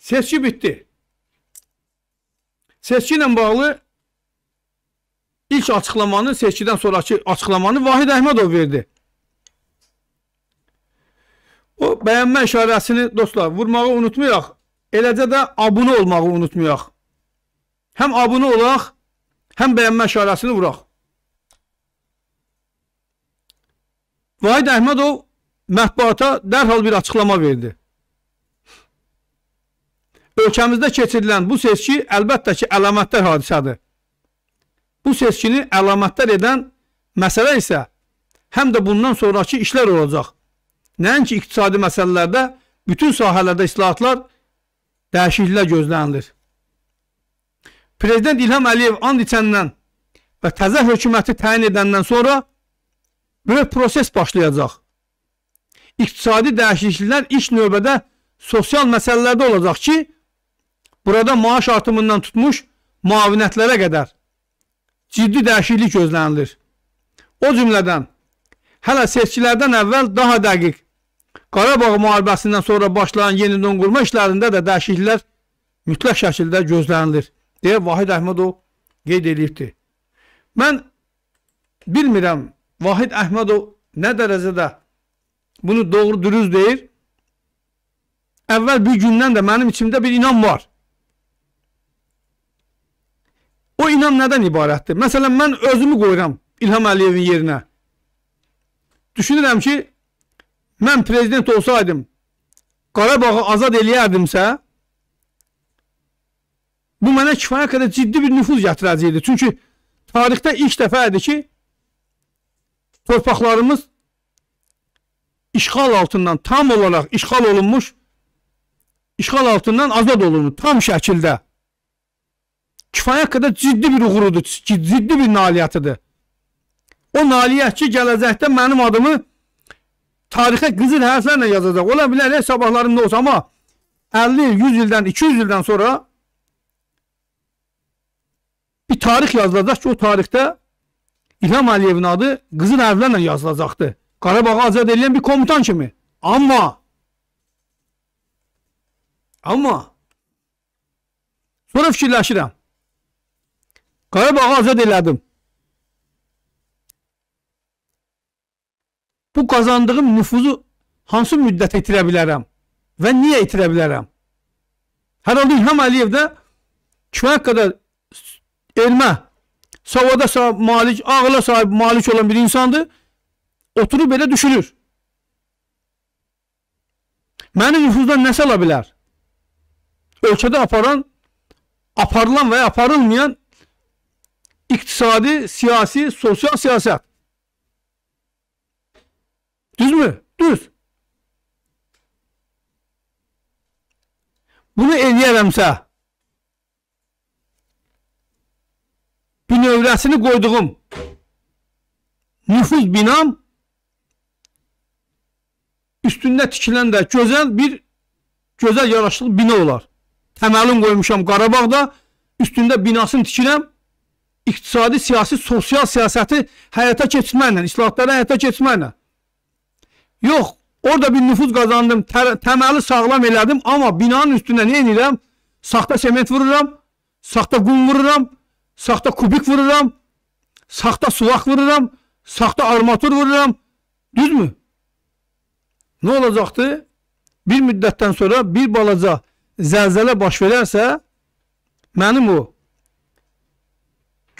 Seçki bitdi. Seçki ilə bağlı ilk açıqlamanı, seçkidən sonraki açıqlamanı Vahid Əhmədov verdi. O bəyənmə işarəsini dostlar vurmağı unutmayaq. Eləcə də abunə olmağı unutmayaq. Həm abunə olaq, həm bəyənmə işarəsini vuraq. Vahid Əhmədov mətbuata dərhal bir açıqlama verdi ölkəmizdə keçirilən bu seçki əlbəttə ki, əlamətlər hadisədir. Bu seçkini əlamətlər edən məsələ isə həm də bundan sonraki işlər olacaq. Nəinki iqtisadi məsələlərdə bütün sahələrdə islahatlar, dəyişikliklər gözlənilir. Prezident İlham Əliyev and içəndən və təzə hökuməti təyin edəndən sonra böyük proses başlayacaq. İqtisadi dəyişikliklər ilk növbədə sosial məsələlərdə olacaq ki, Burada maaş artımından tutmuş müavinətlərə qədər ciddi dəyişiklik gözlənilir. O cümlədən hələ seçkilərdən əvvəl daha dəqiq Qarabağ müharibəsindən sonra başlayan yenidən qurma işlərində də dəyişikliklər mütləq şəkildə gözlənilir deyə Vahid Əhmədov qeyd edibdir. Mən bilmirəm Vahid Əhmədov nə dərəcədə bunu doğru dürüz deyir. Əvvəl bir gündən də mənim içimdə bir inam var. o inam nədən ibarətdir? Məsələn, mən özümü qoyuram İlham Əliyevin yerinə. Düşünürəm ki, mən prezident olsaydım, Qarabağı azad eləyərdimsə, bu mənə kifayə qədər ciddi bir nüfuz gətirəcəkdir. Çünki tarixdə ilk dəfə idi ki, torpaqlarımız işğal altından tam olaraq işğal olunmuş, işğal altından azad olunur tam şəkildə. kifayət kadar ciddi bir uğurudur, ciddi bir nailiyyətidir. O nailiyyət ki, gələcəkdə adımı tarixə kızıl hərflərlə yazacaq. Ola bilər, heç sabahlarımda olsa, ama 50 il, 100 ildən, 200 ildən sonra bir tarix yazılacaq ki, o tarixdə İlham Əliyevin adı qızıl hərflərlə yazılacaqdı. Qarabağı azad edilen bir komutan kimi. ama amma sonra fikirləşirəm. Karabağ'ı azad elədim. Bu kazandığım nüfuzu hansı müddət itirə bilərəm və niyə itirə bilərəm? Hər halda İlham Əliyev də kifayət qədər elmə, savada sahib, malik, ağla sahib, malik olan bir insandır. Oturub belə düşünür. Məni nüfuzdan nə sala bilər? Ölkədə aparan, aparılan və aparılmayan iqtisadi, siyasi, sosial siyaset. Düz mü? Düz. Bunu eləyərəmsə, bünövrəsini qoyduğum nüfuz binam üstündə tikilən də gözəl bir gözəl yaraşıqlı bina olar. Təməlin hə, qoymuşam Qarabağda, üstündə binasını tikirəm, iqtisadi, siyasi, sosial siyaseti hayata keçirməklə, islahatları hayata keçirməklə. Yox, orada bir nüfuz kazandım, tə təməli sağlam elədim, ama binanın üstünə ne edirəm? Saxta sement vururam, saxta qum vururam, saxta kubik vururam, saxta sulaq vururam, saxta armatur vururam. Düz mü? Ne olacaktı? Bir müddətdən sonra bir balaca zəlzələ baş verərsə, mənim o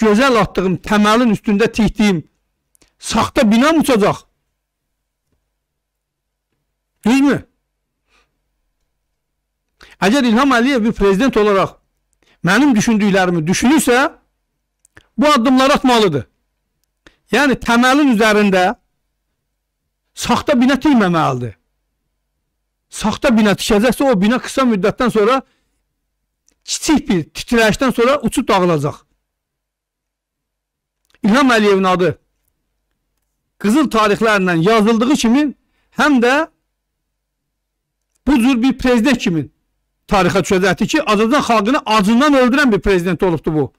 gözəl atdığım təməlin üstündə tikdiyim saxta binam uçacaq. Düzmü? Əgər İlham Əliyev bir prezident olaraq mənim düşündüklərimi düşünürsə, bu addımları atmalıdır. Yəni, təməlin üzərində saxta bina tikməməlidir. Saxta bina tikəcəksə, o bina qısa müddətdən sonra kiçik bir titrəyişdən sonra uçub dağılacaq. İlham Əliyevin adı qızıl tarixlərlə yazıldığı kimi həm də bu cür bir prezident kimi tarixə düşəcəkdir ki, Azərbaycan xalqını acından öldürən bir prezident olubdur bu.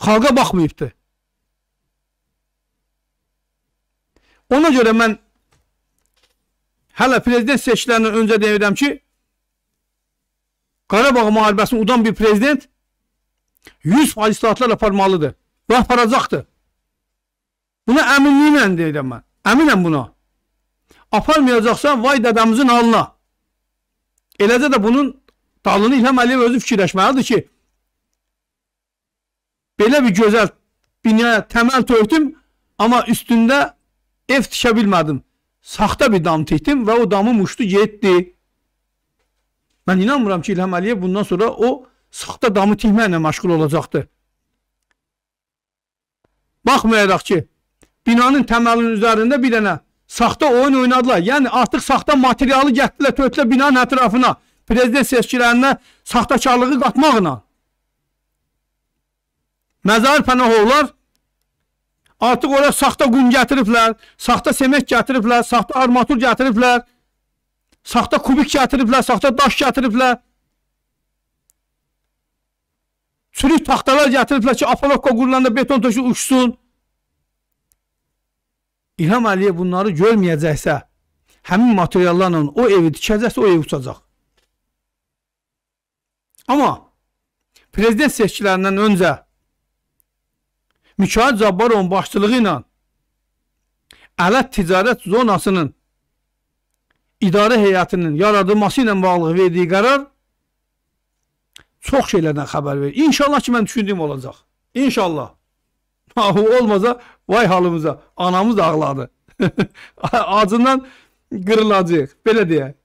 Xalqa baxmayıbdır. Ona görə mən hələ prezident seçkilərindən öncə deyirəm ki, Qarabağ müharibəsini udan bir prezident 100 faiz islahatlar aparmalıdır və aparacaqdır. Buna əminliklə deyirəm mən. Əminəm buna. Aparmayacaqsan, vay dədəmizin halına. Eləcə də bunun dalını İlham Əliyev özü fikirləşməlidir ki, belə bir gözəl binaya təməl tökdüm, amma üstündə ev tikə bilmədim. Saxta bir dam tikdim və o damım uçdu, getdi. Mən inanmıram ki, İlham Əliyev bundan sonra o sıx da damı tikməklə məşğul olacaqdır. Baxmayaraq ki, binanın təməlinin üzərində bir dənə saxta oyun oynadılar. Yəni artıq saxta materialı gətirdilər, tökdülər binanın ətrafına, prezident seçkilərinə saxtakarlığı qatmaqla. Məzar pənahovlar artıq ora saxta qum gətiriblər, saxta semək gətiriblər, saxta armatur gətiriblər, saxta kubik gətiriblər, saxta daş gətiriblər. Çürük taxtalar gətiriblər ki, Apollo qurulanda beton döşü uçsun. İlham Əliyev bunları görməyəcəksə, həmin materiallarla o evi dikəcəksə, o ev uçacaq. Amma prezident seçkilərindən öncə Mikail Cabbarovun başçılığı ilə Ələt Ticarət Zonasının idarə heyətinin yaradılması ilə bağlı verdiyi qərar Çox şeylərdən xəbər verir. İnşallah ki, mən düşündüyüm olacaq. İnşallah. Olmasa, vay halımıza. Anamız ağladı. Acından qırılacaq. Belə deyək.